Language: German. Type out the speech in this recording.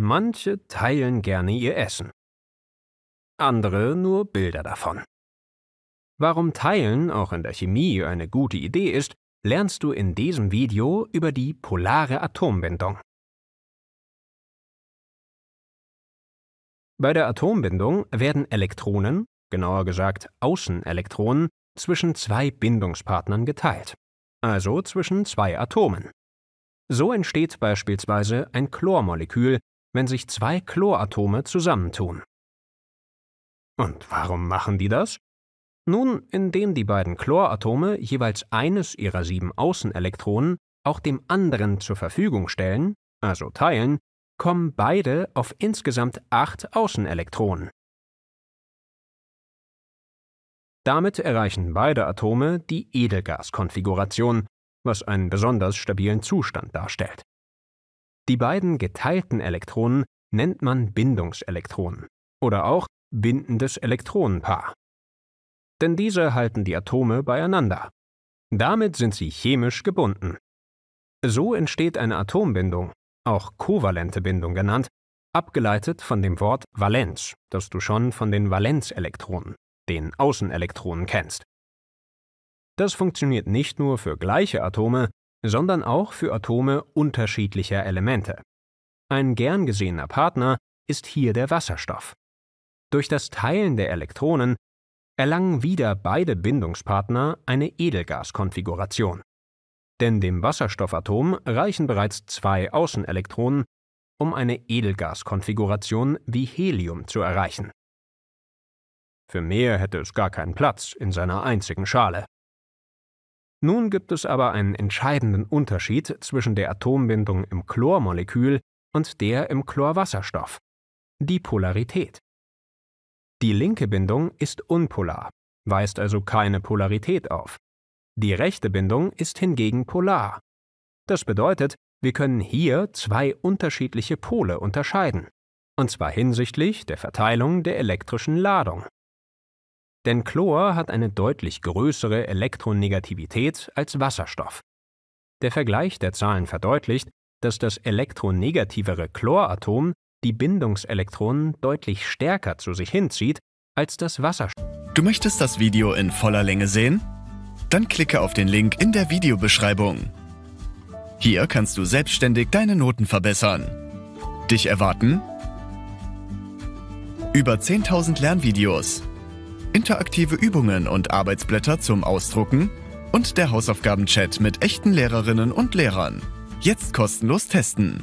Manche teilen gerne ihr Essen. Andere nur Bilder davon. Warum Teilen auch in der Chemie eine gute Idee ist, lernst du in diesem Video über die polare Atombindung. Bei der Atombindung werden Elektronen, genauer gesagt Außenelektronen, zwischen zwei Bindungspartnern geteilt, also zwischen zwei Atomen. So entsteht beispielsweise ein Chlormolekül, wenn sich zwei Chloratome zusammentun. Und warum machen die das? Nun, indem die beiden Chloratome jeweils eines ihrer sieben Außenelektronen auch dem anderen zur Verfügung stellen, also teilen, kommen beide auf insgesamt acht Außenelektronen. Damit erreichen beide Atome die Edelgaskonfiguration, was einen besonders stabilen Zustand darstellt. Die beiden geteilten Elektronen nennt man Bindungselektronen oder auch bindendes Elektronenpaar. Denn diese halten die Atome beieinander. Damit sind sie chemisch gebunden. So entsteht eine Atombindung, auch kovalente Bindung genannt, abgeleitet von dem Wort Valenz, das du schon von den Valenzelektronen, den Außenelektronen kennst. Das funktioniert nicht nur für gleiche Atome, sondern auch für Atome unterschiedlicher Elemente. Ein gern gesehener Partner ist hier der Wasserstoff. Durch das Teilen der Elektronen erlangen wieder beide Bindungspartner eine Edelgaskonfiguration. Denn dem Wasserstoffatom reichen bereits zwei Außenelektronen, um eine Edelgaskonfiguration wie Helium zu erreichen. Für mehr hätte es gar keinen Platz in seiner einzigen Schale. Nun gibt es aber einen entscheidenden Unterschied zwischen der Atombindung im Chlormolekül und der im Chlorwasserstoff. Die Polarität. Die linke Bindung ist unpolar, weist also keine Polarität auf. Die rechte Bindung ist hingegen polar. Das bedeutet, wir können hier zwei unterschiedliche Pole unterscheiden, und zwar hinsichtlich der Verteilung der elektrischen Ladung. Denn Chlor hat eine deutlich größere Elektronegativität als Wasserstoff. Der Vergleich der Zahlen verdeutlicht, dass das elektronegativere Chloratom die Bindungselektronen deutlich stärker zu sich hinzieht als das Wasserstoff. Du möchtest das Video in voller Länge sehen? Dann klicke auf den Link in der Videobeschreibung. Hier kannst du selbstständig deine Noten verbessern. Dich erwarten über 10.000 Lernvideos interaktive Übungen und Arbeitsblätter zum Ausdrucken und der Hausaufgaben-Chat mit echten Lehrerinnen und Lehrern. Jetzt kostenlos testen.